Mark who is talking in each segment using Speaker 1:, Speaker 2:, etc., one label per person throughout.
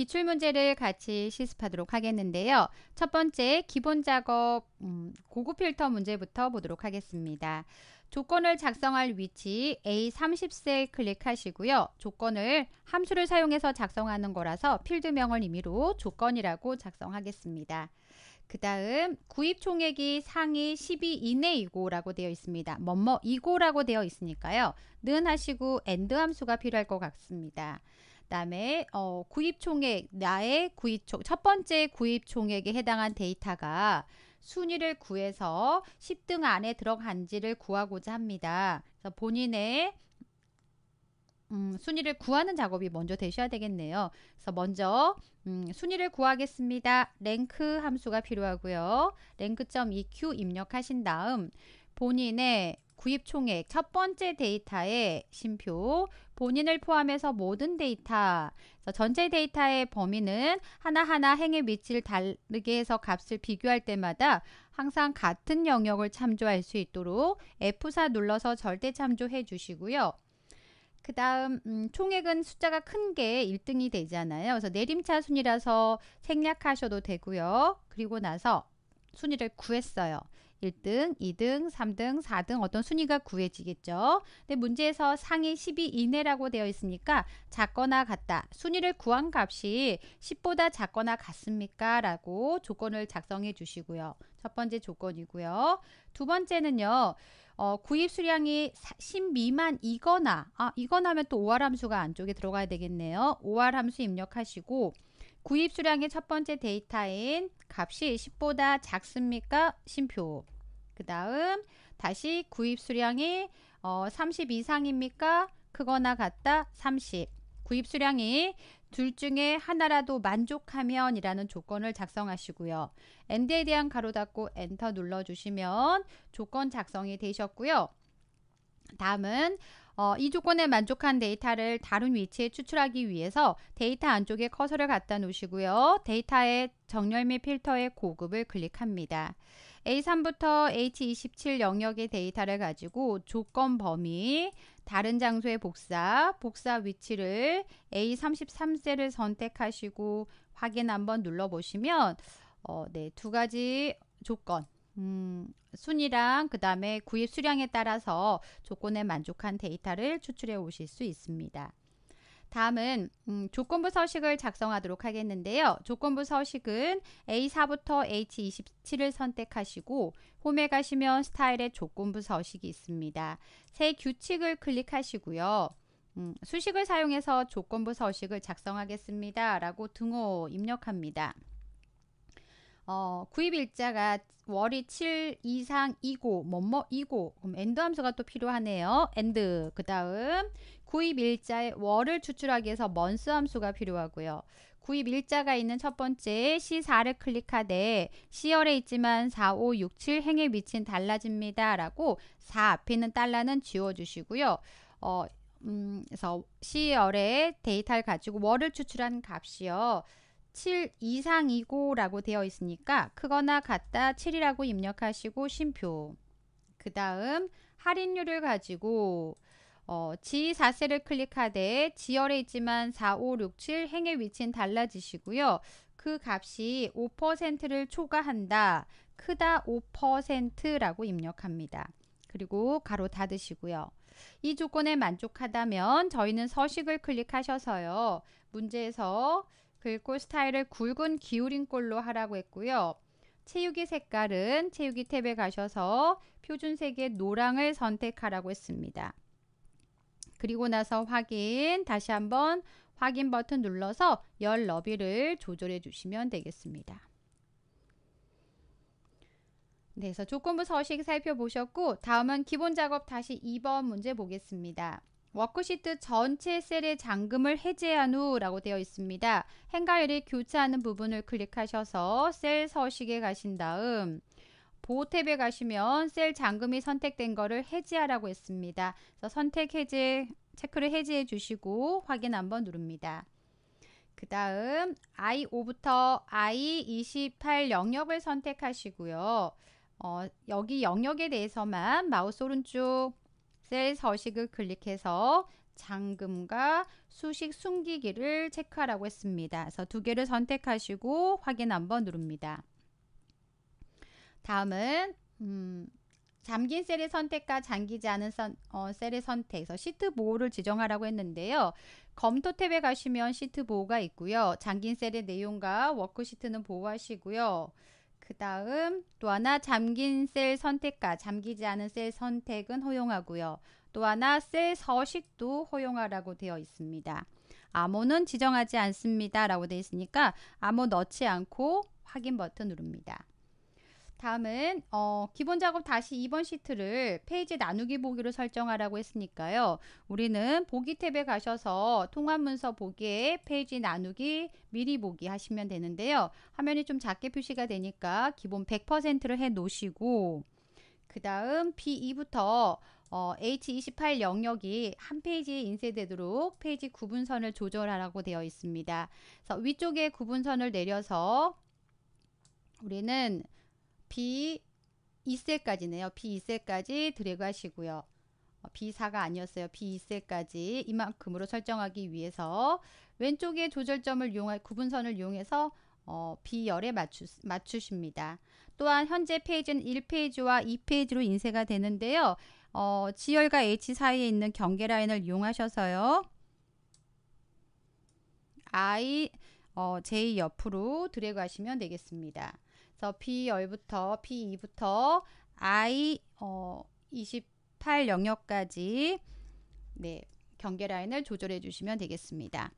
Speaker 1: 기출 문제를 같이 실습하도록 하겠는데요. 첫 번째 기본 작업 음, 고급 필터 문제부터 보도록 하겠습니다. 조건을 작성할 위치 A30셀 클릭하시고요. 조건을 함수를 사용해서 작성하는 거라서 필드명을 임의로 조건이라고 작성하겠습니다. 그 다음 구입 총액이 상위 10위 이내이고 라고 되어 있습니다. 뭐 뭐 이고 라고 되어 있으니까요. 는 하시고 엔드 함수가 필요할 것 같습니다. 그다음에 어, 구입 총액 나의 구입 총 첫 번째 구입 총액에 해당한 데이터가 순위를 구해서 10등 안에 들어간지를 구하고자 합니다. 그래서 본인의 음, 순위를 구하는 작업이 먼저 되셔야 되겠네요. 그래서 먼저 음, 순위를 구하겠습니다. 랭크 함수가 필요하고요. 랭크.eq 입력하신 다음 본인의 구입 총액 첫 번째 데이터의 심표 본인을 포함해서 모든 데이터, 전체 데이터의 범위는 하나하나 행의 위치를 다르게 해서 값을 비교할 때마다 항상 같은 영역을 참조할 수 있도록 F4 눌러서 절대 참조해 주시고요. 그 다음 음, 총액은 숫자가 큰 게 1등이 되잖아요. 그래서 내림차 순이라서 생략하셔도 되고요. 그리고 나서 순위를 구했어요. 1등2등3등4등 어떤 순위가 구해지겠죠. 근데 문제에서 상위 10이 이내라고 되어 있으니까 작거나 같다. 순위를 구한 값이 10보다 작거나 같습니까? 라고 조건을 작성해 주시고요. 첫 번째 조건이고요. 두 번째는요. 어, 구입 수량이 10 미만이거나 아, 이거나면 하또 OR 함수가 안쪽에 들어가야 되겠네요. OR 함수 입력하시고 구입 수량의 첫 번째 데이터인 값이 10보다 작습니까? 심표. 그 다음 다시 구입 수량이 어, 30 이상입니까? 크거나 같다 30 구입 수량이 둘 중에 하나라도 만족하면 이라는 조건을 작성하시고요. 엔드에 대한 가로 닫고 엔터 눌러주시면 조건 작성이 되셨고요. 다음은 어, 이 조건에 만족한 데이터를 다른 위치에 추출하기 위해서 데이터 안쪽에 커서를 갖다 놓으시고요. 데이터의 정렬 및 필터의 고급을 클릭합니다. A3부터 H27 영역의 데이터를 가지고 조건 범위, 다른 장소의 복사, 복사 위치를 A33셀을 선택하시고 확인 한번 눌러보시면 어, 네, 두 가지 조건, 음, 순위랑그 다음에 구입 수량에 따라서 조건에 만족한 데이터를 추출해 오실 수 있습니다. 다음은 음, 조건부 서식을 작성하도록 하겠는데요. 조건부 서식은 A4부터 H27을 선택하시고 홈에 가시면 스타일의 조건부 서식이 있습니다. 새 규칙을 클릭하시고요. 음, 수식을 사용해서 조건부 서식을 작성하겠습니다. 라고 등호 입력합니다. 어, 구입 일자가 월이 7 이상이고 뭐뭐이고 그럼 엔드 함수가 또 필요하네요. 엔드 그 다음 구입 일자의 월을 추출하기 위해서 먼스 함수가 필요하고요. 구입 일자가 있는 첫 번째 C4를 클릭하되 C열에 있지만 4, 5, 6, 7 행에 위치 달라집니다. 라고 4 앞에 있는 달러는 지워주시고요. 어, 음, 그래서 C열의 데이터를 가지고 월을 추출한 값이요. 7 이상이고 라고 되어 있으니까 크거나 같다 7이라고 입력하시고 심표그 다음 할인율을 가지고 어, G4세를 클릭하되 지열에 있지만 4, 5, 6, 7 행의 위치는 달라지시고요. 그 값이 5%를 초과한다. 크다 5%라고 입력합니다. 그리고 가로 닫으시고요. 이 조건에 만족하다면 저희는 서식을 클릭하셔서요. 문제에서 글꼴 스타일을 굵은 기울임꼴로 하라고 했고요. 채우기 색깔은 채우기 탭에 가셔서 표준색의 노랑을 선택하라고 했습니다. 그리고 나서 확인, 다시 한번 확인 버튼 눌러서 열 너비를 조절해 주시면 되겠습니다. 네, 그래서 조건부 서식 살펴보셨고 다음은 기본 작업 다시 2번 문제 보겠습니다. 워크시트 전체 셀의 잠금을 해제한 후라고 되어 있습니다. 행가열이 교차하는 부분을 클릭하셔서 셀 서식에 가신 다음 보 탭에 가시면 셀 잠금이 선택된 거를 해제하라고 했습니다. 그래서 선택 해제 체크를 해제해 주시고 확인 한번 누릅니다. 그 다음 I5부터 I28 영역을 선택하시고요. 어, 여기 영역에 대해서만 마우스 오른쪽 셀 서식을 클릭해서 잠금과 수식 숨기기를 체크하라고 했습니다. 그래서 두 개를 선택하시고 확인 한번 누릅니다. 다음은 음, 잠긴 셀의 선택과 잠기지 않은 선, 어, 셀의 선택, 에서 시트 보호를 지정하라고 했는데요. 검토 탭에 가시면 시트 보호가 있고요. 잠긴 셀의 내용과 워크시트는 보호하시고요. 그 다음 또 하나 잠긴 셀 선택과 잠기지 않은 셀 선택은 허용하고요. 또 하나 셀 서식도 허용하라고 되어 있습니다. 암호는 지정하지 않습니다. 라고 되어 있으니까 암호 넣지 않고 확인 버튼 누릅니다. 다음은 어, 기본 작업 다시 2번 시트를 페이지 나누기 보기로 설정하라고 했으니까요. 우리는 보기 탭에 가셔서 통합 문서 보기에 페이지 나누기 미리 보기 하시면 되는데요. 화면이 좀 작게 표시가 되니까 기본 100%를 해 놓으시고 그 다음 B2부터 어, H28 영역이 한 페이지에 인쇄되도록 페이지 구분선을 조절하라고 되어 있습니다. 그래서 위쪽에 구분선을 내려서 우리는 B2세까지네요. B2세까지 드래그 하시고요. B4가 어, 아니었어요. B2세까지 이만큼으로 설정하기 위해서 왼쪽에 조절점을 이용할 구분선을 이용해서 어, B열에 맞추, 맞추십니다. 또한 현재 페이지는 1페이지와 2페이지로 인쇄가 되는데요. 어, G열과 H 사이에 있는 경계 라인을 이용하셔서요. I, 어, J 옆으로 드래그 하시면 되겠습니다. 그래서 B열부터 P2부터 I 어, 28 영역까지 네, 경계 라인을 조절해 주시면 되겠습니다.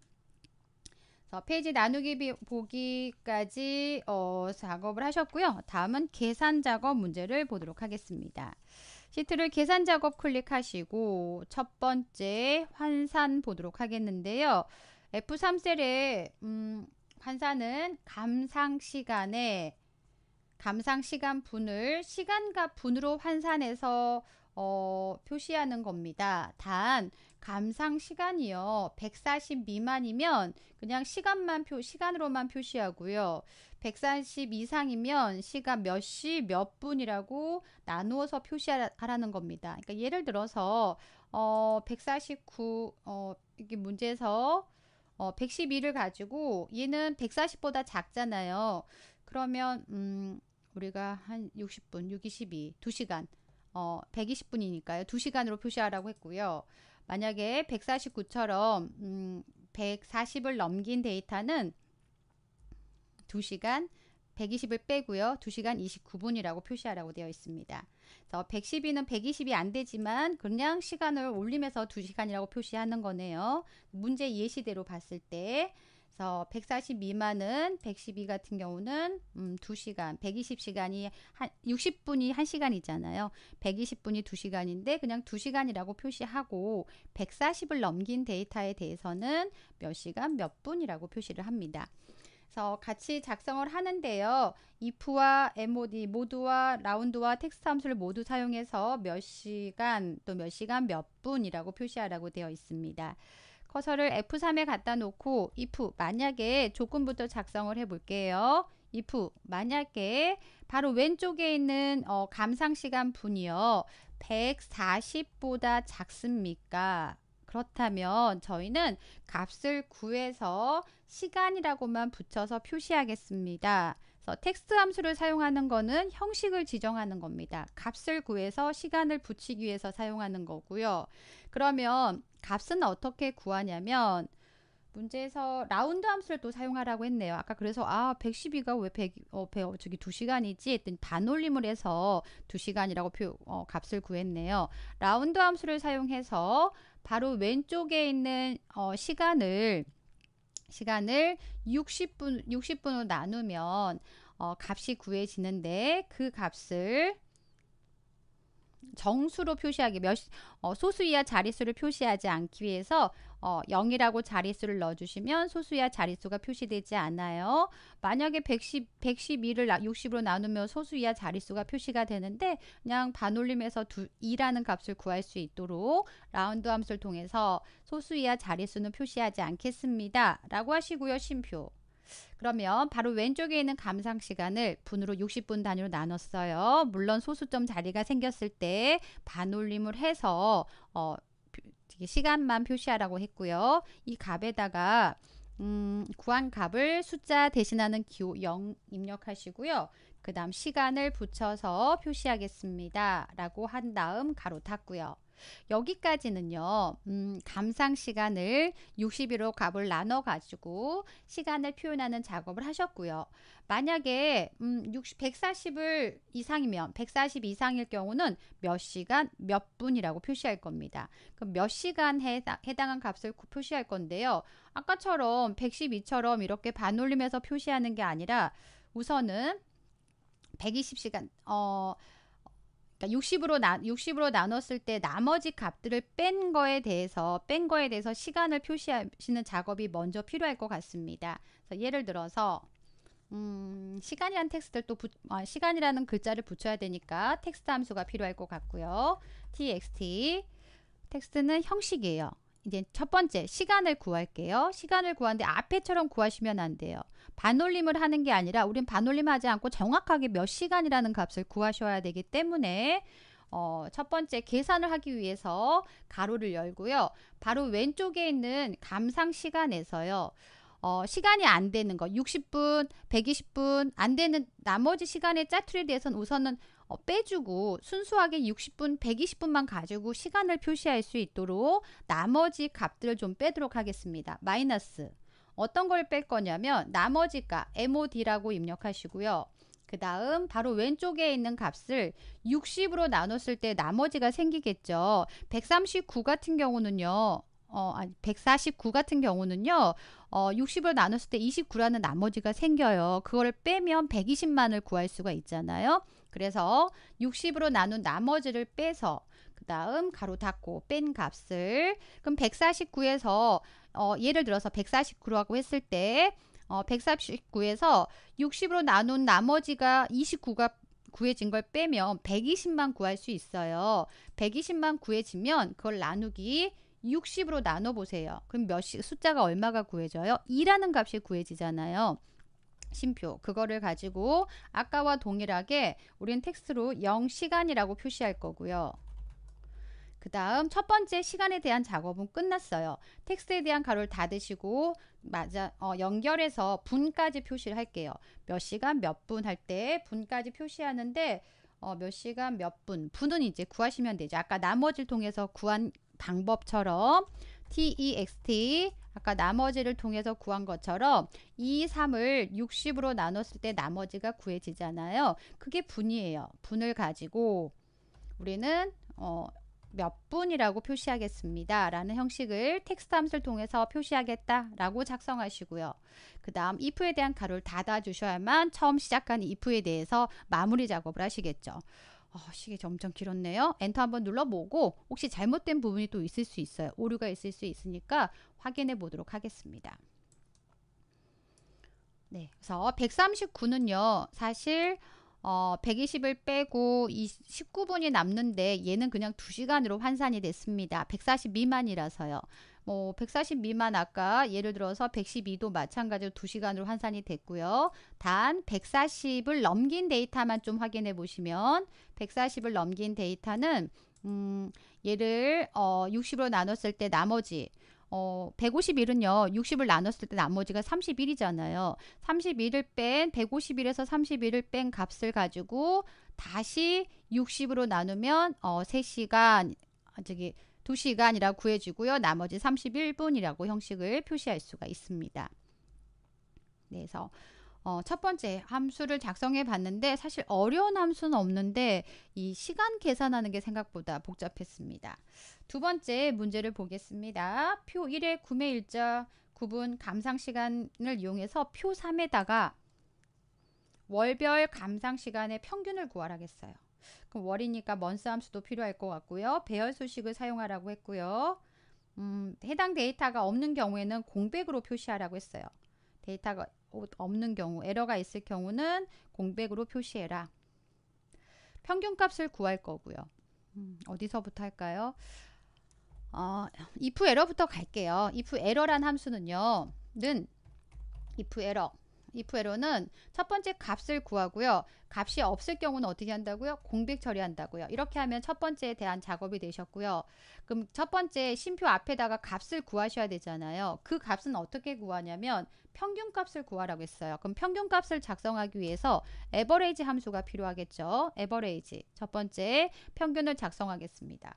Speaker 1: 그래서 페이지 나누기 보기까지 어, 작업을 하셨고요. 다음은 계산 작업 문제를 보도록 하겠습니다. 시트를 계산 작업 클릭하시고 첫 번째 환산 보도록 하겠는데요. F3셀에 음, 환산은 감상 시간에 감상 시간 분을 시간과 분으로 환산해서 어, 표시하는 겁니다. 단 감상 시간이요. 140 미만이면 그냥 시간만 표 시간으로만 표시하고요. 140 이상이면 시간 몇 시 몇 분이라고 나누어서 표시하라는 겁니다. 그러니까 예를 들어서 어, 149 어, 이게 문제에서 어, 112를 가지고 얘는 140보다 작잖아요. 그러면 음 우리가 한 60분, 622, 2시간, 어, 120분이니까요. 2시간으로 표시하라고 했고요. 만약에 149처럼 음, 140을 넘긴 데이터는 2시간, 120을 빼고요. 2시간 29분이라고 표시하라고 되어 있습니다. 그래서 112는 120이 안 되지만 그냥 시간을 올리면서 2시간이라고 표시하는 거네요. 문제 예시대로 봤을 때 그래서 140 미만은 112 같은 경우는 음, 2시간, 120시간이 한 60분이 1시간이잖아요. 120분이 2시간인데 그냥 2시간이라고 표시하고 140을 넘긴 데이터에 대해서는 몇 시간, 몇 분이라고 표시를 합니다. 그래서 같이 작성을 하는데요. if와 mod 모두와 라운드와 텍스트 함수를 모두 사용해서 몇 시간 또 몇 시간 몇 분이라고 표시하라고 되어 있습니다. 커서를 F3에 갖다 놓고 if 만약에 조건부터 작성을 해 볼게요. if 만약에 바로 왼쪽에 있는 어, 감상시간 분이요. 140보다 작습니까? 그렇다면 저희는 값을 구해서 시간이라고만 붙여서 표시하겠습니다. 그래서 텍스트 함수를 사용하는 거는 형식을 지정하는 겁니다. 값을 구해서 시간을 붙이기 위해서 사용하는 거고요. 그러면 값은 어떻게 구하냐면 문제에서 라운드 함수를 또 사용하라고 했네요. 아까 그래서 아 112가 왜 100, 어, 100, 어 저기 2시간이지 했더니 반올림을 해서 2시간이라고 표, 어, 값을 구했네요. 라운드 함수를 사용해서 바로 왼쪽에 있는 어, 시간을 시간을 60분, 60분으로 나누면 어, 값이 구해지는데 그 값을 정수로 표시하기 몇 어, 소수 이하 자릿수를 표시하지 않기 위해서 어, 0이라고 자릿수를 넣어주시면 소수 이하 자릿수가 표시되지 않아요. 만약에 110, 112를 60으로 나누면 소수 이하 자릿수가 표시가 되는데 그냥 반올림해서 두, 2라는 값을 구할 수 있도록 라운드 함수를 통해서 소수 이하 자릿수는 표시하지 않겠습니다. 라고 하시고요. 심표. 그러면 바로 왼쪽에 있는 감상 시간을 분으로 60분 단위로 나눴어요. 물론 소수점 자리가 생겼을 때 반올림을 해서 어, 시간만 표시하라고 했고요. 이 값에다가 음, 구한 값을 숫자 대신하는 기호 0 입력하시고요. 그 다음 시간을 붙여서 표시하겠습니다. 라고 한 다음 가로 탔고요. 여기까지는요. 음, 감상 시간을 60일로 값을 나눠 가지고 시간을 표현하는 작업을 하셨고요. 만약에 음, 60, 140을 이상이면 140 이상일 경우는 몇 시간 몇 분이라고 표시할 겁니다. 그럼 몇 시간 해당, 해당한 값을 표시할 건데요. 아까처럼 112처럼 이렇게 반올림해서 표시하는 게 아니라 우선은 120시간 어 그러니까 60으로 나 60으로 나눴을 때 나머지 값들을 뺀 거에 대해서 뺀 거에 대해서 시간을 표시하시는 작업이 먼저 필요할 것 같습니다. 그래서 예를 들어서 음, 시간이라 텍스트를 또 부, 아, 시간이라는 글자를 붙여야 되니까 텍스트 함수가 필요할 것 같고요. txt 텍스트는 형식이에요. 이제 첫 번째 시간을 구할게요. 시간을 구하는데 앞에처럼 구하시면 안 돼요. 반올림을 하는 게 아니라 우린 반올림하지 않고 정확하게 몇 시간이라는 값을 구하셔야 되기 때문에 어, 첫 번째 계산을 하기 위해서 가로를 열고요. 바로 왼쪽에 있는 감상 시간에서요. 어, 시간이 안 되는 거 60분, 120분 안 되는 나머지 시간의 짜투리에 대해서는 우선은 어, 빼주고 순수하게 60분, 120분만 가지고 시간을 표시할 수 있도록 나머지 값들을 좀 빼도록 하겠습니다. 마이너스 어떤 걸 뺄 거냐면 나머지 값 MOD라고 입력하시고요. 그 다음 바로 왼쪽에 있는 값을 60으로 나눴을 때 나머지가 생기겠죠. 139 같은 경우는요. 어, 아니, 149 같은 경우는요. 어, 60으로 나눴을 때 29라는 나머지가 생겨요. 그걸 빼면 120만을 구할 수가 있잖아요. 그래서 60으로 나눈 나머지를 빼서 그 다음 가로 닫고 뺀 값을 그럼 149에서 어, 예를 들어서 149라고 했을 때 어, 149에서 60으로 나눈 나머지가 29가 구해진 걸 빼면 120만 구할 수 있어요. 120만 구해지면 그걸 나누기 60으로 나눠보세요. 그럼 몇씩 숫자가 얼마가 구해져요? 2라는 값이 구해지잖아요. 심표 그거를 가지고 아까와 동일하게 우린 텍스트로 0시간이라고 표시할 거고요. 그 다음 첫 번째 시간에 대한 작업은 끝났어요. 텍스트에 대한 가로를 닫으시고 맞아 어, 연결해서 분까지 표시를 할게요. 몇 시간 몇 분 할 때 분까지 표시하는데 어, 몇 시간 몇 분 분은 이제 구하시면 되죠. 아까 나머지를 통해서 구한 방법처럼 text e 아까 나머지를 통해서 구한 것처럼 2, 3을 60으로 나눴을 때 나머지가 구해지잖아요. 그게 분이에요. 분을 가지고 우리는 어, 몇 분이라고 표시하겠습니다. 라는 형식을 텍스트 함수를 통해서 표시하겠다 라고 작성하시고요. 그 다음 if에 대한 가로를 닫아 주셔야만 처음 시작한 if에 대해서 마무리 작업을 하시겠죠. 어, 시계 점점 길었네요. 엔터 한번 눌러보고 혹시 잘못된 부분이 또 있을 수 있어요. 오류가 있을 수 있으니까 확인해 보도록 하겠습니다. 네, 그래서 139는요. 사실 어, 120을 빼고 이 19분이 남는데 얘는 그냥 2시간으로 환산이 됐습니다. 140 미만이라서요. 뭐140 미만 아까 예를 들어서 112도 마찬가지로 2시간으로 환산이 됐고요. 단 140을 넘긴 데이터만 좀 확인해 보시면 140을 넘긴 데이터는 음, 얘를 어, 60으로 나눴을 때 나머지 어, 151은요, 60을 나눴을 때 나머지가 31이잖아요. 31을 뺀, 151에서 31을 뺀 값을 가지고 다시 60으로 나누면, 어, 3시간, 아, 저기, 2시간이라 구해지고요. 나머지 31분이라고 형식을 표시할 수가 있습니다. 네, 그래서 어, 첫 번째 함수를 작성해 봤는데 사실 어려운 함수는 없는데 이 시간 계산하는 게 생각보다 복잡했습니다. 두 번째 문제를 보겠습니다. 표 1의 구매 일자 구분 감상 시간을 이용해서 표 3에다가 월별 감상 시간의 평균을 구하라겠어요. 그럼 월이니까 먼스함수도 필요할 것 같고요. 배열 수식을 사용하라고 했고요. 음, 해당 데이터가 없는 경우에는 공백으로 표시하라고 했어요. 데이터가 없는 경우, 에러가 있을 경우는 공백으로 표시해라. 평균값을 구할 거고요. 음, 어디서부터 할까요? 어, if 에러부터 갈게요. if 에러란 함수는요. 는 if 에러. if 에러는 첫 번째 값을 구하고요. 값이 없을 경우는 어떻게 한다고요? 공백 처리한다고요. 이렇게 하면 첫 번째에 대한 작업이 되셨고요. 그럼 첫 번째 심표 앞에다가 값을 구하셔야 되잖아요. 그 값은 어떻게 구하냐면 평균값을 구하라고 했어요. 그럼 평균값을 작성하기 위해서 에버레이지 함수가 필요하겠죠. 에버레이지 첫 번째 평균을 작성하겠습니다.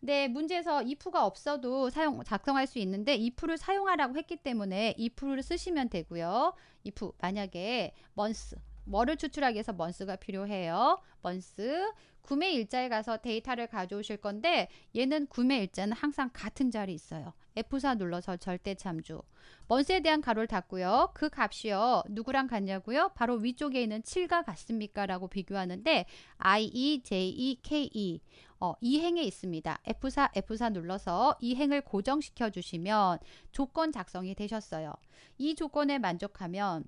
Speaker 1: 네, 문제에서 if가 없어도 사용 작성할 수 있는데 if를 사용하라고 했기 때문에 if를 쓰시면 되고요. if 만약에 month 뭐를 추출하기 위해서 먼스가 필요해요. 먼스 구매 일자에 가서 데이터를 가져오실 건데 얘는 구매 일자는 항상 같은 자리 있어요. F4 눌러서 절대 참조. 먼스에 대한 가로를 닫고요. 그 값이요. 누구랑 같냐고요? 바로 위쪽에 있는 7과 같습니까? 라고 비교하는데 I, E, J, E, K, E 어, 이 행에 있습니다. F4, F4 눌러서 이 행을 고정시켜 주시면 조건 작성이 되셨어요. 이 조건에 만족하면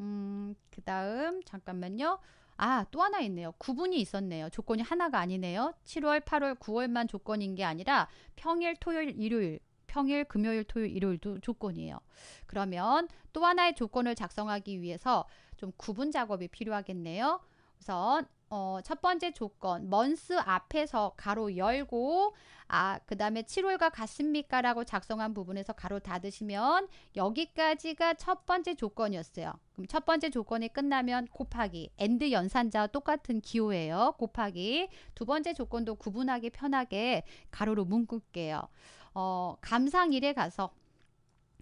Speaker 1: 음, 그 다음 잠깐만요. 아, 또 하나 있네요. 구분이 있었네요. 조건이 하나가 아니네요. 7월, 8월, 9월만 조건인 게 아니라 평일, 토요일, 일요일, 평일, 금요일, 토요일, 일요일도 조건이에요. 그러면 또 하나의 조건을 작성하기 위해서 좀 구분 작업이 필요하겠네요. 우선 어, 첫 번째 조건, 먼스 앞에서 가로 열고, 아, 그 다음에 7월과 같습니까? 라고 작성한 부분에서 가로 닫으시면 여기까지가 첫 번째 조건이었어요. 그럼 첫 번째 조건이 끝나면 곱하기, 엔드 연산자와 똑같은 기호예요. 곱하기. 두 번째 조건도 구분하기 편하게 가로로 묶을게요. 어, 감상일에 가서,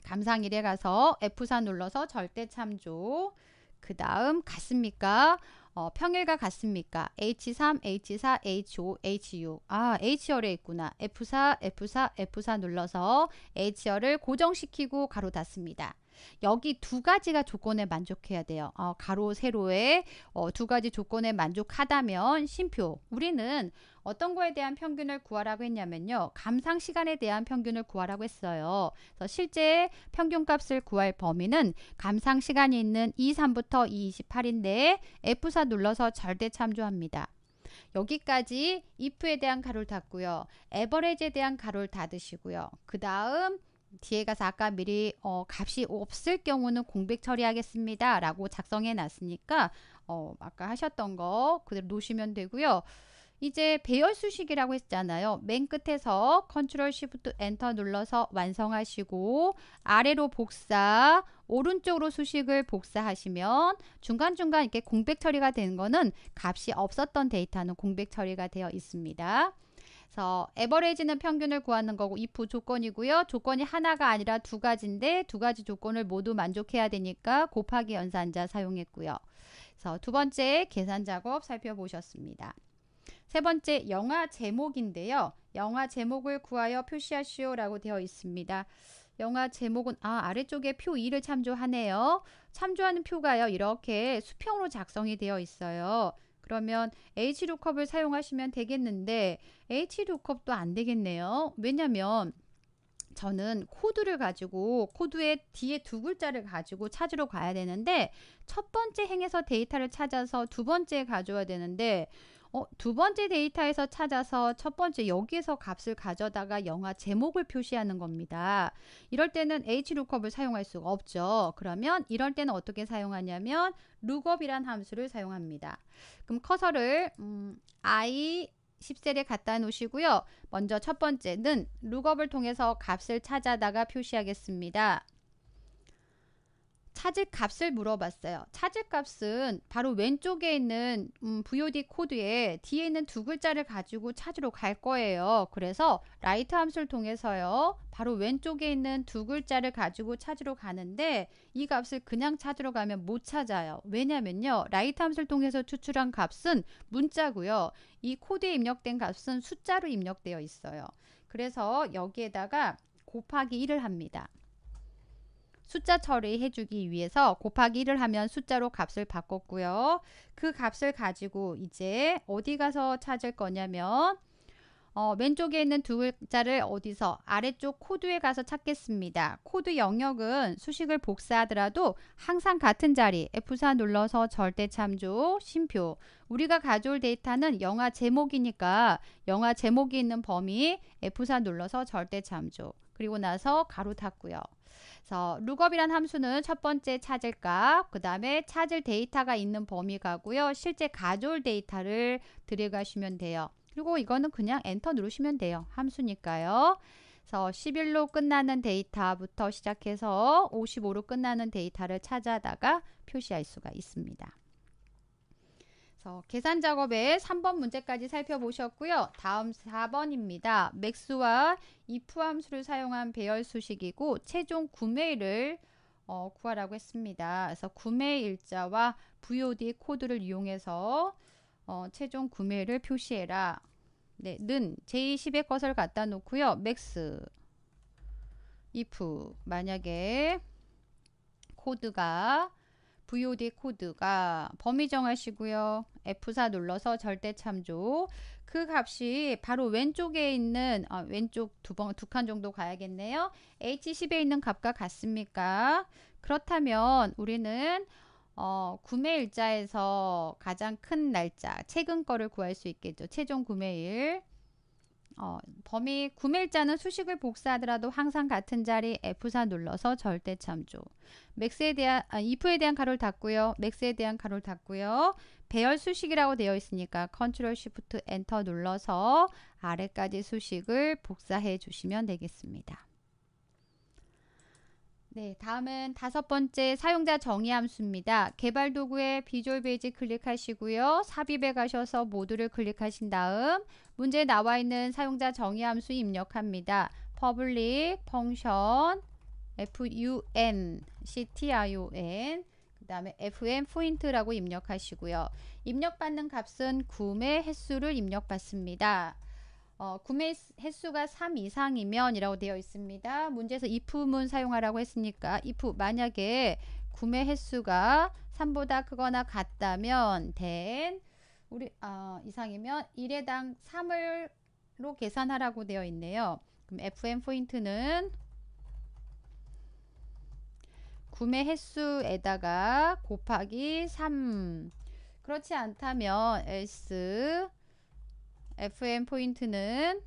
Speaker 1: 감상일에 가서 F4 눌러서 절대 참조. 그 다음 같습니까? 어, 평일과 같습니까? H3, H4, H5, H6. 아, H열에 있구나. F4, F4, F4 눌러서 H열을 고정시키고 가로 닫습니다. 여기 두 가지가 조건에 만족해야 돼요. 어, 가로, 세로의 어, 두 가지 조건에 만족하다면 심표. 우리는 어떤 거에 대한 평균을 구하라고 했냐면요. 감상 시간에 대한 평균을 구하라고 했어요. 그래서 실제 평균값을 구할 범위는 감상 시간이 있는 2, 3부터 2, 28인데 F4 눌러서 절대 참조합니다. 여기까지 if에 대한 가로를 닫고요. a v e r a g e 에 대한 가로를 닫으시고요. 그 다음 뒤에 가서 아까 미리 어, 값이 없을 경우는 공백 처리하겠습니다. 라고 작성해 놨으니까 어, 아까 하셨던 거 그대로 놓으시면 되고요. 이제 배열 수식이라고 했잖아요. 맨 끝에서 컨트롤 시프트 엔터 눌러서 완성하시고 아래로 복사, 오른쪽으로 수식을 복사하시면 중간중간 이렇게 공백 처리가 된 거는 값이 없었던 데이터는 공백 처리가 되어 있습니다. 그래서 에버레이지는 평균을 구하는 거고 if 조건이고요. 조건이 하나가 아니라 두 가지인데 두 가지 조건을 모두 만족해야 되니까 곱하기 연산자 사용했고요. 그래서 두 번째 계산 작업 살펴보셨습니다. 세 번째 영화 제목인데요. 영화 제목을 구하여 표시하시오라고 되어 있습니다. 영화 제목은 아 아래쪽에 표 2를 참조하네요. 참조하는 표가요. 이렇게 수평으로 작성이 되어 있어요. 그러면 H루컵을 사용하시면 되겠는데 H루컵도 안 되겠네요. 왜냐면 저는 코드를 가지고 코드의 뒤에 두 글자를 가지고 찾으러 가야 되는데 첫 번째 행에서 데이터를 찾아서 두 번째 가져야 와 되는데 어, 두 번째 데이터에서 찾아서 첫 번째 여기에서 값을 가져다가 영화 제목을 표시하는 겁니다. 이럴 때는 HLOOKUP을 사용할 수가 없죠. 그러면 이럴 때는 어떻게 사용하냐면 LOOKUP이란 함수를 사용합니다. 그럼 커서를 음, I 10셀에 갖다 놓으시고요. 먼저 첫 번째는 LOOKUP을 통해서 값을 찾아다가 표시하겠습니다. 찾을 값을 물어봤어요. 찾을 값은 바로 왼쪽에 있는 음, VOD 코드에 뒤에 있는 두 글자를 가지고 찾으러 갈 거예요. 그래서 라이트 함수를 통해서요. 바로 왼쪽에 있는 두 글자를 가지고 찾으러 가는데 이 값을 그냥 찾으러 가면 못 찾아요. 왜냐면요. 라이트 함수를 통해서 추출한 값은 문자고요. 이 코드에 입력된 값은 숫자로 입력되어 있어요. 그래서 여기에다가 곱하기 1을 합니다. 숫자 처리해주기 위해서 곱하기 1을 하면 숫자로 값을 바꿨고요. 그 값을 가지고 이제 어디 가서 찾을 거냐면 어, 왼쪽에 있는 두 글자를 어디서 아래쪽 코드에 가서 찾겠습니다. 코드 영역은 수식을 복사하더라도 항상 같은 자리 F4 눌러서 절대 참조 심표 우리가 가져올 데이터는 영화 제목이니까 영화 제목이 있는 범위 F4 눌러서 절대 참조 그리고 나서 가로 탔고요. 그래서 룩업이란 함수는 첫 번째 찾을 값, 그 다음에 찾을 데이터가 있는 범위 가고요. 실제 가져올 데이터를 들어가시면 돼요. 그리고 이거는 그냥 엔터 누르시면 돼요. 함수니까요. 그래서 11로 끝나는 데이터부터 시작해서 55로 끝나는 데이터를 찾아다가 표시할 수가 있습니다. 그래서 계산 작업의 3번 문제까지 살펴보셨고요. 다음 4번입니다. 맥스와 if 함수를 사용한 배열 수식이고 최종 구매일을 어, 구하라고 했습니다. 그래서 구매 일자와 VOD 코드를 이용해서 어, 최종 구매를 표시해라. 네, 는 J10의 것을 갖다 놓고요. 맥스 if 만약에 코드가 VOD 코드가 범위 정하시고요. F4 눌러서 절대 참조. 그 값이 바로 왼쪽에 있는 아, 왼쪽 두 번 두 칸 정도 가야겠네요. H10에 있는 값과 같습니까? 그렇다면 우리는 어, 구매일자에서 가장 큰 날짜, 최근 거를 구할 수 있겠죠. 최종 구매일. 어, 범위 구밀자는 수식을 복사하더라도 항상 같은 자리 F4 눌러서 절대 참조. 맥스에 대한 아, if에 대한 가로를 닫고요. 맥스에 대한 가로를 닫고요. 배열 수식이라고 되어 있으니까 컨트롤 쉬프트 엔터 눌러서 아래까지 수식을 복사해 주시면 되겠습니다. 네, 다음은 다섯 번째 사용자 정의 함수입니다. 개발 도구에 비주얼 베이직 클릭하시고요. 삽입에 가셔서 모두를 클릭하신 다음 문제에 나와 있는 사용자 정의 함수 입력합니다. public function fun ction 그 다음에 fn 포인트라고 입력하시고요. 입력받는 값은 구매 횟수를 입력받습니다. 어, 구매 횟수가 3 이상이면 이라고 되어 있습니다. 문제에서 if문 사용하라고 했으니까 if 만약에 구매 횟수가 3보다 크거나 같다면 된 우리 아, 이상이면 1회당 3을로 계산하라고 되어 있네요. 그럼 FM 포인트는 구매 횟수에다가 곱하기 3 그렇지 않다면 else fm 포인트는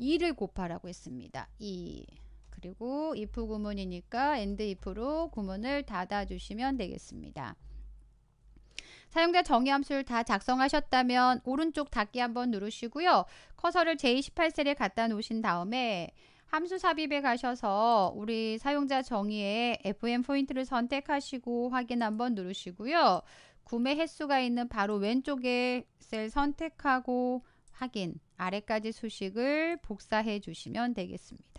Speaker 1: 2를 곱하라고 했습니다. 2 그리고 if 구문이니까 and if로 구문을 닫아주시면 되겠습니다. 사용자 정의 함수를 다 작성하셨다면 오른쪽 닫기 한번 누르시고요. 커서를 제28셀에 갖다 놓으신 다음에 함수 삽입에 가셔서 우리 사용자 정의의 FM 포인트를 선택하시고 확인 한번 누르시고요. 구매 횟수가 있는 바로 왼쪽에 셀 선택하고 확인 아래까지 수식을 복사해 주시면 되겠습니다.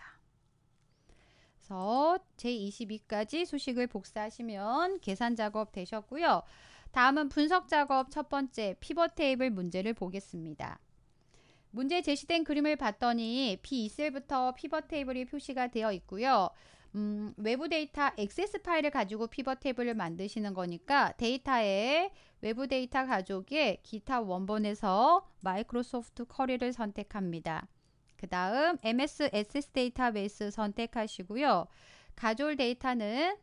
Speaker 1: 그래서 제22까지 수식을 복사하시면 계산 작업 되셨고요. 다음은 분석 작업 첫 번째 피벗 테이블 문제를 보겠습니다. 문제 제시된 그림을 봤더니 B2셀부터 피벗 테이블이 표시가 되어 있고요. 음, 외부 데이터 액세스 파일을 가지고 피벗 테이블을 만드시는 거니까 데이터에 외부 데이터 가족의 기타 원본에서 마이크로소프트 커리를 선택합니다. 그 다음 MS SS 데이터베이스 선택하시고요. 가져올 데이터는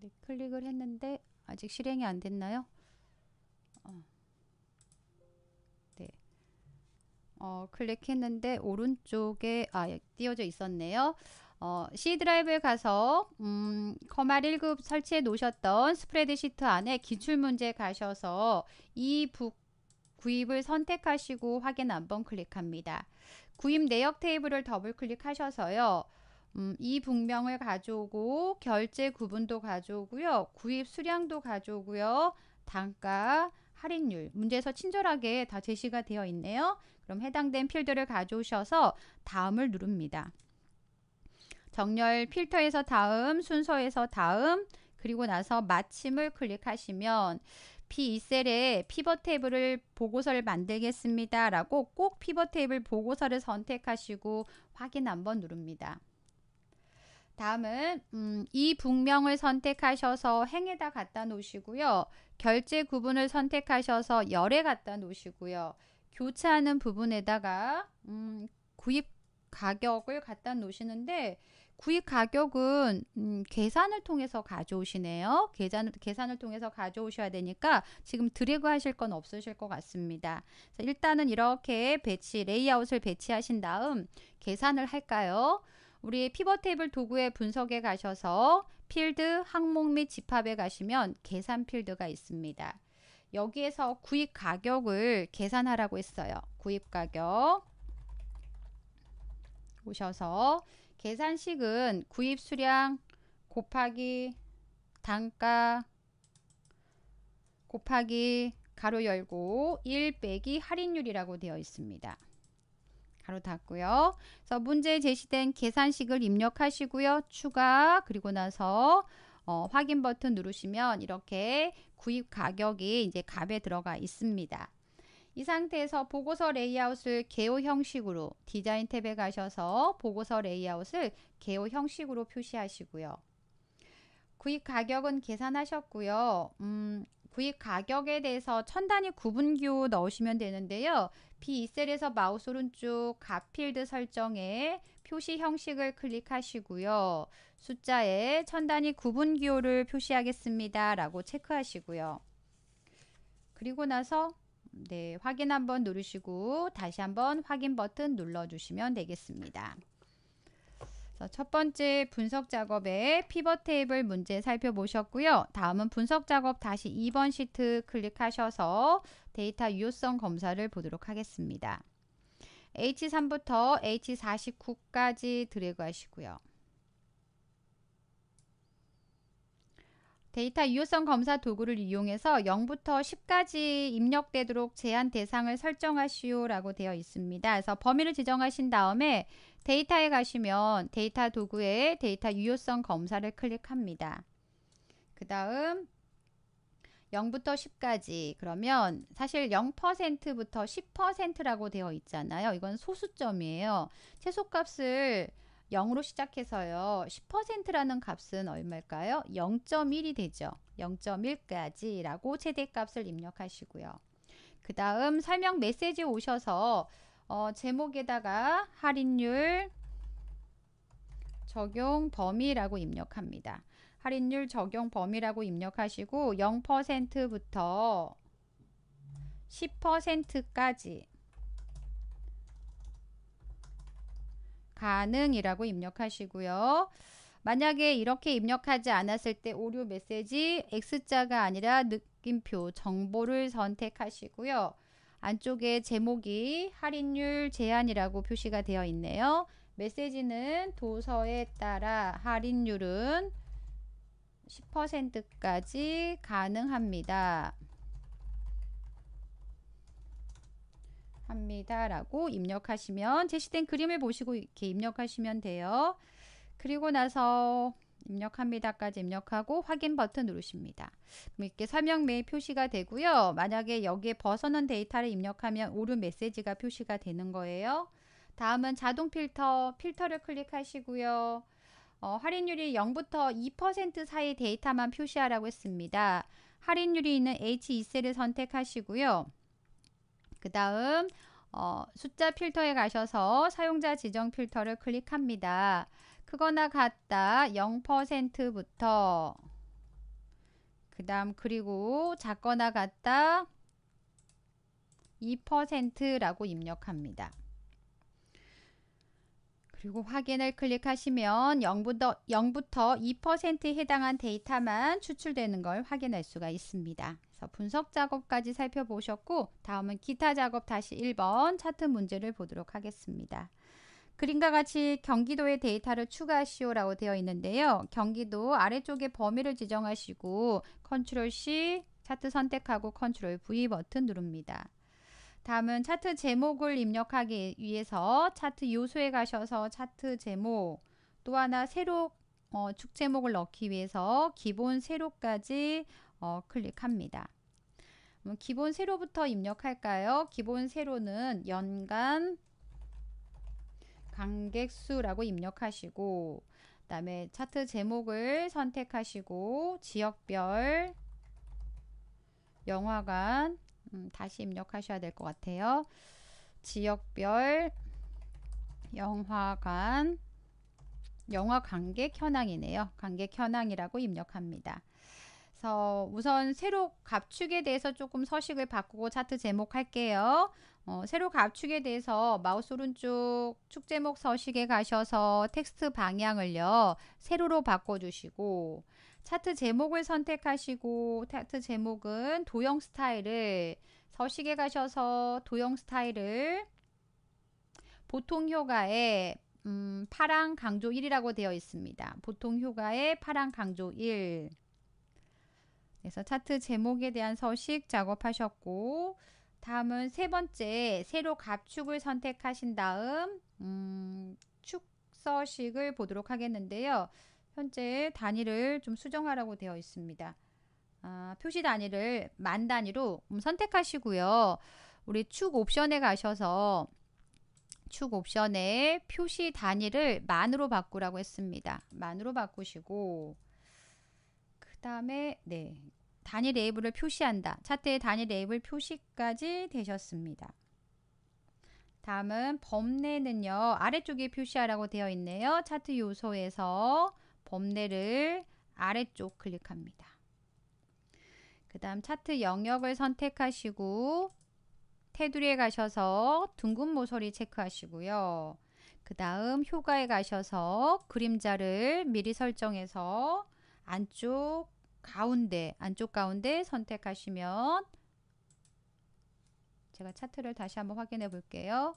Speaker 1: 네, 클릭을 했는데 아직 실행이 안 됐나요? 어. 네. 어, 클릭했는데 오른쪽에 아 예, 띄어져 있었네요. 어, C 드라이브에 가서 음, 커마 1급 설치해 놓으셨던 스프레드시트 안에 기출문제 가셔서 이 북 구입을 선택하시고 확인 한번 클릭합니다. 구입 내역 테이블을 더블 클릭하셔서요. 음, 이 북명을 가져오고 결제 구분도 가져오고요. 구입 수량도 가져오고요. 단가, 할인율, 문제에서 친절하게 다 제시가 되어 있네요. 그럼 해당된 필드를 가져오셔서 다음을 누릅니다. 정렬 필터에서 다음, 순서에서 다음, 그리고 나서 마침을 클릭하시면 P2셀에 피벗 테이블을 보고서를 만들겠습니다. 라고 꼭 피벗 테이블 보고서를 선택하시고 확인 한번 누릅니다. 다음은 음, 이 북명을 선택하셔서 행에다 갖다 놓으시고요. 결제 구분을 선택하셔서 열에 갖다 놓으시고요. 교차하는 부분에다가 음, 구입 가격을 갖다 놓으시는데 구입 가격은 음, 계산을 통해서 가져오시네요. 계산, 계산을 통해서 가져오셔야 되니까 지금 드래그 하실 건 없으실 것 같습니다. 일단은 이렇게 배치, 레이아웃을 배치하신 다음 계산을 할까요? 우리 피벗 테이블 도구의 분석에 가셔서 필드, 항목 및 집합에 가시면 계산 필드가 있습니다. 여기에서 구입 가격을 계산하라고 했어요. 구입 가격 오셔서 계산식은 구입 수량 곱하기 단가 곱하기 가로 열고 1 빼기 할인율이라고 되어 있습니다. 가로 닫고요. 그래서 문제에 제시된 계산식을 입력하시고요. 추가 그리고 나서 어, 확인 버튼 누르시면 이렇게 구입 가격이 이제 값에 들어가 있습니다. 이 상태에서 보고서 레이아웃을 개호 형식으로 디자인 탭에 가셔서 보고서 레이아웃을 개호 형식으로 표시하시고요. 구입 가격은 계산하셨고요. 음, 구입 가격에 대해서 천 단위 구분기호 넣으시면 되는데요. B2셀에서 마우스 오른쪽 가필드 설정에 표시 형식을 클릭하시고요. 숫자에 천 단위 구분기호를 표시하겠습니다. 라고 체크하시고요. 그리고 나서 네, 확인 한번 누르시고 다시 한번 확인 버튼 눌러주시면 되겠습니다. 첫 번째 분석 작업의 피벗 테이블 문제 살펴보셨고요. 다음은 분석 작업 다시 2번 시트 클릭하셔서 데이터 유효성 검사를 보도록 하겠습니다. H3부터 H49까지 드래그 하시고요. 데이터 유효성 검사 도구를 이용해서 0부터 10까지 입력되도록 제한 대상을 설정하시오 라고 되어 있습니다. 그래서 범위를 지정하신 다음에 데이터에 가시면 데이터 도구에 데이터 유효성 검사를 클릭합니다. 그 다음 0부터 10까지 그러면 사실 0%부터 10%라고 되어 있잖아요. 이건 소수점이에요. 최소값을 0으로 시작해서요. 10%라는 값은 얼마일까요? 0.1이 되죠. 0.1까지라고 최대값을 입력하시고요. 그 다음 설명 메시지 오셔서 어, 제목에다가 할인율 적용 범위라고 입력합니다. 할인율 적용 범위라고 입력하시고 0%부터 10%까지 가능이라고 입력하시고요. 만약에 이렇게 입력하지 않았을 때 오류 메시지 X자가 아니라 느낌표 정보를 선택하시고요. 안쪽에 제목이 할인율 제한이라고 표시가 되어 있네요. 메시지는 도서에 따라 할인율은 10%까지 가능합니다. 합니다. 라고 입력하시면 제시된 그림을 보시고 이렇게 입력하시면 돼요. 그리고 나서 입력합니다까지 입력하고 확인 버튼 누르십니다. 그럼 이렇게 서명 메일 표시가 되고요. 만약에 여기에 벗어난 데이터를 입력하면 오른 메시지가 표시가 되는 거예요. 다음은 자동 필터, 필터를 클릭하시고요. 어, 할인율이 0부터 2% 사이 데이터만 표시하라고 했습니다. 할인율이 있는 H2셀을 e 선택하시고요. 그 다음 어, 숫자 필터에 가셔서 사용자 지정 필터를 클릭합니다. 크거나 같다 0%부터 그 다음 그리고 작거나 같다 2%라고 입력합니다. 그리고 확인을 클릭하시면 0부터, 0부터 2%에 해당한 데이터만 추출되는 걸 확인할 수가 있습니다. 그래서 분석 작업까지 살펴보셨고 다음은 기타 작업 다시 1번 차트 문제를 보도록 하겠습니다. 그림과 같이 경기도의 데이터를 추가하시오 라고 되어 있는데요. 경기도 아래쪽에 범위를 지정하시고 컨트롤 C 차트 선택하고 컨트롤 V 버튼 누릅니다. 다음은 차트 제목을 입력하기 위해서 차트 요소에 가셔서 차트 제목 또 하나 새로 어, 축 제목을 넣기 위해서 기본 세로까지 어, 클릭합니다. 기본 세로부터 입력할까요? 기본 세로는 연간 관객수라고 입력하시고 그 다음에 차트 제목을 선택하시고 지역별 영화관 음, 다시 입력하셔야 될 것 같아요. 지역별 영화관 영화 관객 현황이네요. 관객 현황이라고 입력합니다. 그래서 우선 새로 갑축에 대해서 조금 서식을 바꾸고 차트 제목할게요. 어, 새로 갑축에 대해서 마우스 오른쪽 축제목 서식에 가셔서 텍스트 방향을요. 세로로 바꿔주시고 차트 제목을 선택하시고 차트 제목은 도형 스타일을 서식에 가셔서 도형 스타일을 보통 효과에 음, 파랑 강조 1이라고 되어 있습니다. 보통 효과에 파랑 강조 1 그래서 차트 제목에 대한 서식 작업하셨고 다음은 세 번째 세로 갑축을 선택하신 다음 음, 축 서식을 보도록 하겠는데요. 현재 단위를 좀 수정하라고 되어 있습니다. 아, 표시 단위를 만 단위로 음, 선택하시고요. 우리 축 옵션에 가셔서 축 옵션에 표시 단위를 만으로 바꾸라고 했습니다. 만으로 바꾸시고 그 다음에 네 단위 레이블을 표시한다. 차트의 단위 레이블 표시까지 되셨습니다. 다음은 범례는요. 아래쪽에 표시하라고 되어 있네요. 차트 요소에서 범례를 아래쪽 클릭합니다. 그 다음 차트 영역을 선택하시고 테두리에 가셔서 둥근 모서리 체크하시고요. 그 다음 효과에 가셔서 그림자를 미리 설정해서 안쪽 가운데 안쪽 가운데 선택하시면 제가 차트를 다시 한번 확인해 볼게요.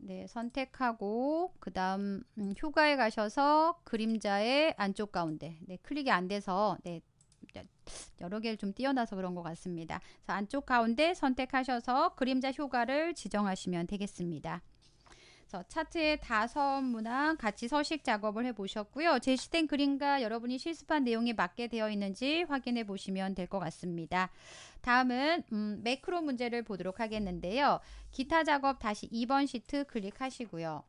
Speaker 1: 네, 선택하고 그 다음 음, 휴가에 가셔서 그림자의 안쪽 가운데 네, 클릭이 안 돼서 네, 여러 개를 좀 띄어놔서 그런 것 같습니다. 안쪽 가운데 선택하셔서 그림자 효과를 지정하시면 되겠습니다. 그래서 차트의 다섯 문항 같이 서식 작업을 해보셨고요. 제시된 그림과 여러분이 실습한 내용에 맞게 되어 있는지 확인해 보시면 될 것 같습니다. 다음은 음, 매크로 문제를 보도록 하겠는데요. 기타 작업 다시 2번 시트 클릭하시고요.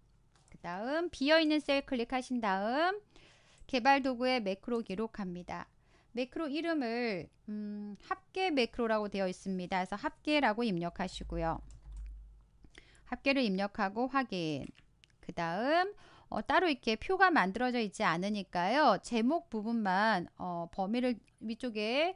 Speaker 1: 그 다음 비어있는 셀 클릭하신 다음 개발 도구에 매크로 기록합니다. 매크로 이름을 음, 합계 매크로라고 되어 있습니다. 그래서 합계라고 입력하시고요. 합계를 입력하고 확인. 그 다음 어, 따로 이렇게 표가 만들어져 있지 않으니까요. 제목 부분만 어, 범위를 위쪽에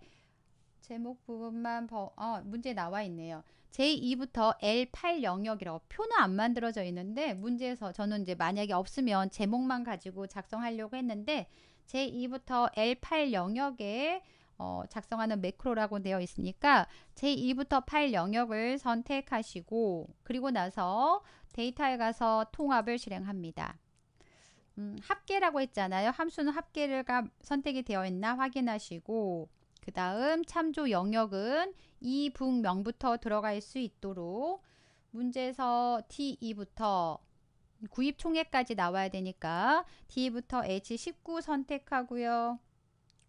Speaker 1: 제목 부분만 버, 어, 문제 나와 있네요. 제2부터 L8 영역이라고 표는 안 만들어져 있는데 문제에서 저는 이제 만약에 없으면 제목만 가지고 작성하려고 했는데 제2부터 L8 영역에 어, 작성하는 매크로라고 되어 있으니까 제2부터 파일 영역을 선택하시고 그리고 나서 데이터에 가서 통합을 실행합니다. 음, 합계라고 했잖아요. 함수는 합계가 선택이 되어 있나 확인하시고 그 다음 참조 영역은 이 분명부터 들어갈 수 있도록 문제에서 D2부터 구입 총액까지 나와야 되니까 D부터 H19 선택하고요.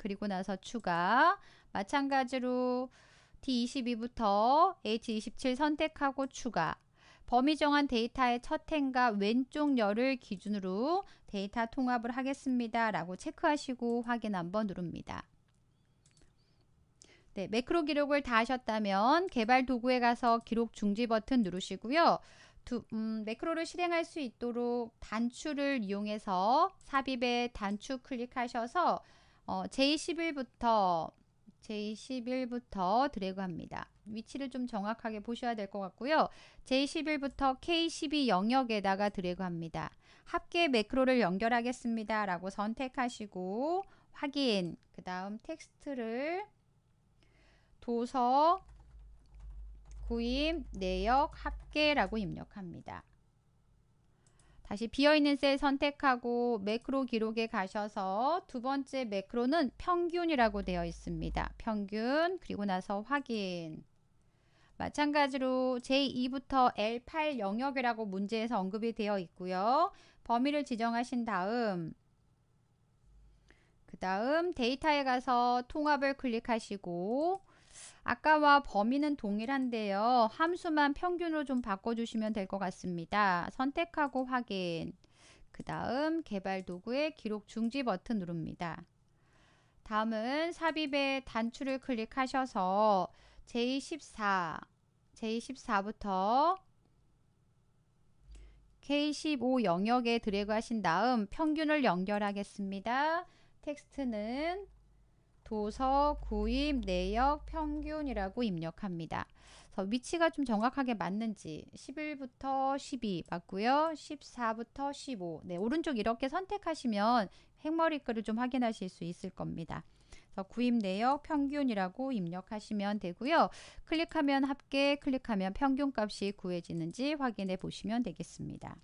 Speaker 1: 그리고 나서 추가 마찬가지로 D22부터 H27 선택하고 추가 범위 정한 데이터의 첫 행과 왼쪽 열을 기준으로 데이터 통합을 하겠습니다. 라고 체크하시고 확인 한번 누릅니다. 네, 매크로 기록을 다 하셨다면 개발 도구에 가서 기록 중지 버튼 누르시고요. 두, 음, 매크로를 실행할 수 있도록 단추를 이용해서 삽입에 단추 클릭하셔서 어, J11부터 J11부터 드래그합니다. 위치를 좀 정확하게 보셔야 될 것 같고요. J11부터 K12 영역에다가 드래그합니다. 합계 매크로를 연결하겠습니다. 라고 선택하시고 확인 그 다음 텍스트를 도서 구입 내역 합계라고 입력합니다. 다시 비어있는 셀 선택하고 매크로 기록에 가셔서 두 번째 매크로는 평균이라고 되어 있습니다. 평균 그리고 나서 확인 마찬가지로 제2부터 L8 영역이라고 문제에서 언급이 되어 있고요. 범위를 지정하신 다음 그 다음 데이터에 가서 통합을 클릭하시고 아까와 범위는 동일한데요. 함수만 평균으로 좀 바꿔주시면 될 것 같습니다. 선택하고 확인. 그 다음 개발 도구의 기록 중지 버튼 누릅니다. 다음은 삽입의 단추를 클릭하셔서 J14, J14부터 K15 영역에 드래그 하신 다음 평균을 연결하겠습니다. 텍스트는 도서, 구입, 내역, 평균이라고 입력합니다. 그래서 위치가 좀 정확하게 맞는지 11부터 12 맞고요. 14부터 15. 네, 오른쪽 이렇게 선택하시면 행머리 글을 좀 확인하실 수 있을 겁니다. 구입 내역 평균이라고 입력하시면 되고요. 클릭하면 합계, 클릭하면 평균값이 구해지는지 확인해 보시면 되겠습니다.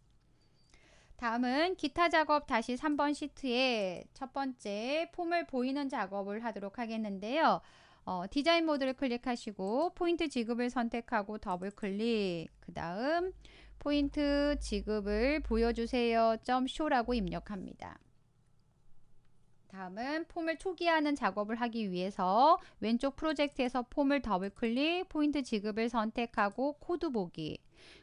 Speaker 1: 다음은 기타 작업 다시 3번 시트에 첫 번째 폼을 보이는 작업을 하도록 하겠는데요. 어, 디자인 모드를 클릭하시고 포인트 지급을 선택하고 더블 클릭 그 다음 포인트 지급을 보여주세요 점 쇼라고 입력합니다. 다음은 폼을 초기화하는 작업을 하기 위해서 왼쪽 프로젝트에서 폼을 더블 클릭 포인트 지급을 선택하고 코드 보기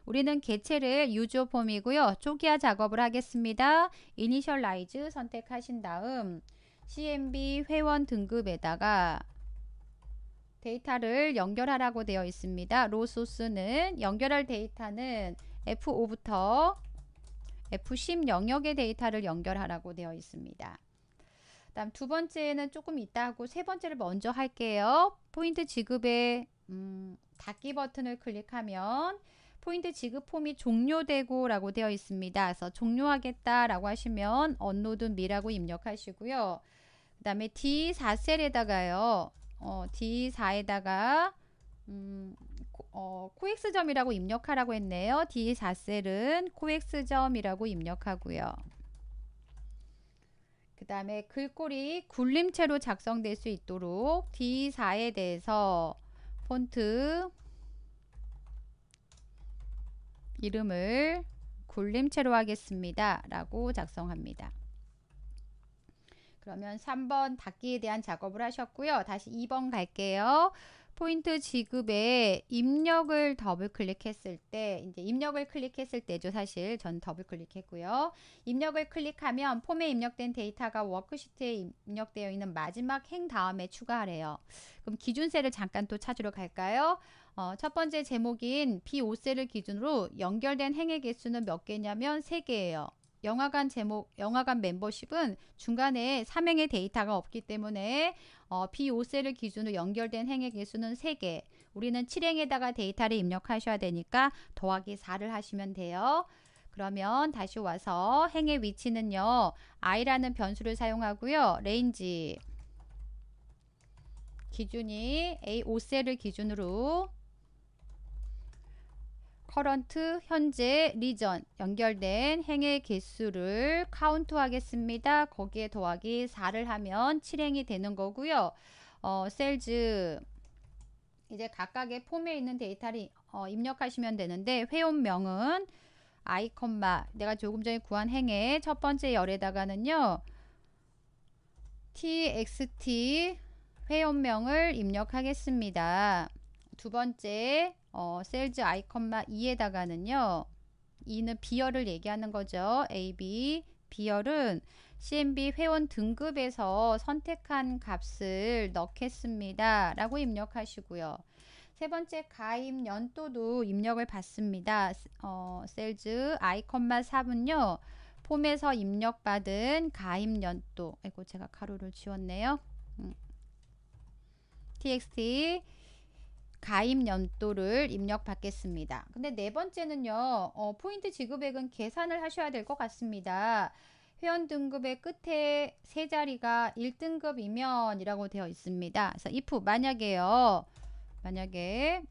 Speaker 1: 우리는 개체를 유조 폼이고요. 초기화 작업을 하겠습니다. 이니셜라이즈 선택하신 다음 CMB 회원 등급에다가 데이터를 연결하라고 되어 있습니다. 로 소스는 연결할 데이터는 F5부터 F10 영역의 데이터를 연결하라고 되어 있습니다. 다음 두 번째는 조금 있다 하고 세 번째를 먼저 할게요. 포인트 지급의 음, 닫기 버튼을 클릭하면 포인트 지급 폼이 종료되고라고 되어 있습니다. 그래서 종료하겠다라고 하시면 언노드 미라고 입력하시고요. 그 다음에 D4셀에다가요. 어, D4에다가 음, 어, 코엑스점이라고 입력하라고 했네요. D4셀은 코엑스점이라고 입력하고요. 그 다음에 글꼴이 굴림체로 작성될 수 있도록 D4에 대해서 폰트 이름을 굴림체로 하겠습니다. 라고 작성합니다. 그러면 3번 닫기에 대한 작업을 하셨고요. 다시 2번 갈게요. 포인트 지급에 입력을 더블 클릭했을 때 이제 입력을 클릭했을 때죠 사실 전 더블 클릭했고요 입력을 클릭하면 폼에 입력된 데이터가 워크시트에 입력되어 있는 마지막 행 다음에 추가하래요 그럼 기준세를 잠깐 또 찾으러 갈까요 어, 첫 번째 제목인 B5세를 기준으로 연결된 행의 개수는 몇 개냐면 3개예요 영화관 제목, 영화관 멤버십은 중간에 삼행의 데이터가 없기 때문에 어, B5세를 기준으로 연결된 행의 개수는 3개 우리는 7행에다가 데이터를 입력하셔야 되니까 더하기 4를 하시면 돼요. 그러면 다시 와서 행의 위치는요. i라는 변수를 사용하고요. 레인지 기준이 a 5셀를 기준으로 커런트, 현재, 리전 연결된 행의 개수를 카운트 하겠습니다. 거기에 더하기 4를 하면 7행이 되는 거고요. 어, 셀즈 이제 각각의 폼에 있는 데이터를 어, 입력하시면 되는데 회원명은 아이컨마 내가 조금 전에 구한 행의 첫 번째 열에다가는요. txt 회원명을 입력하겠습니다. 두 번째 어, 셀즈 아이콘마 2에다가는요. 2는 비열을 얘기하는 거죠. AB 비열은 CMB 회원 등급에서 선택한 값을 넣겠습니다. 라고 입력하시고요. 세 번째 가입 연도도 입력을 받습니다. 어, 셀즈 아이컴마 4은요. 폼에서 입력받은 가입 연도 아이고 제가 가로를 지웠네요. 음. txt 가입 연도를 입력받겠습니다. 근데 네 번째는요. 어, 포인트 지급액은 계산을 하셔야 될 것 같습니다. 회원 등급의 끝에 세 자리가 1등급이면 이라고 되어 있습니다. 그래서 if 만약에요. 만약에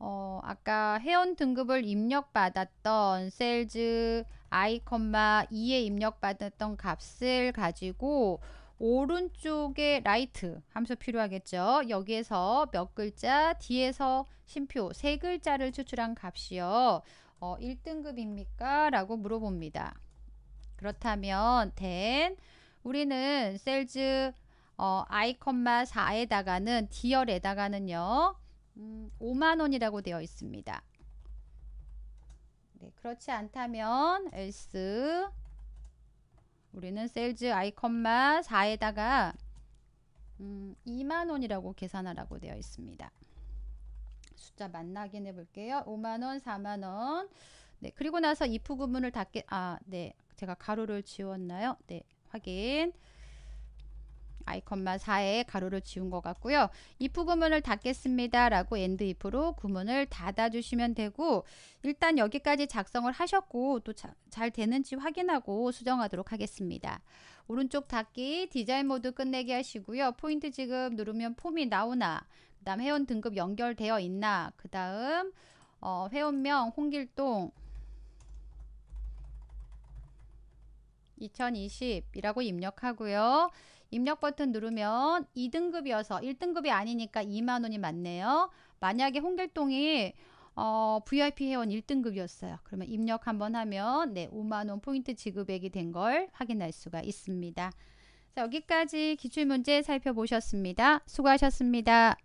Speaker 1: 어, 아까 회원 등급을 입력받았던 셀즈 아이, 컴마 2에 입력받았던 값을 가지고 오른쪽에 라이트 함수 필요하겠죠. 여기에서 몇 글자 뒤에서 심표 세 글자를 추출한 값이요. 어, 1등급입니까? 라고 물어봅니다. 그렇다면 된 우리는 셀즈 어, i, 4에다가는 디얼에다가는요. 음, 5만 원이라고 되어 있습니다. 네, 그렇지 않다면 else 우리는 셀즈 아이컴마 4에다가 음, 2만원이라고 계산하라고 되어 있습니다. 숫자 만나게 해볼게요. 5만원, 4만원. 네, 그리고 나서 if 구문을 닫게, 아, 네. 제가 가로를 지웠나요? 네, 확인. 아이컴마 4에 가로를 지운 것 같고요. if 구문을 닫겠습니다. 라고 end if로 구문을 닫아주시면 되고 일단 여기까지 작성을 하셨고 또 잘 되는지 확인하고 수정하도록 하겠습니다. 오른쪽 닫기 디자인 모드 끝내기 하시고요. 포인트 지금 누르면 폼이 나오나 그 다음 회원 등급 연결되어 있나 그 다음 어, 회원명 홍길동 2020이라고 입력하고요. 입력 버튼 누르면 2등급이어서 1등급이 아니니까 2만원이 맞네요. 만약에 홍길동이 어, VIP 회원 1등급이었어요. 그러면 입력 한번 하면 네, 5만원 포인트 지급액이 된 걸 확인할 수가 있습니다. 자, 여기까지 기출문제 살펴보셨습니다. 수고하셨습니다.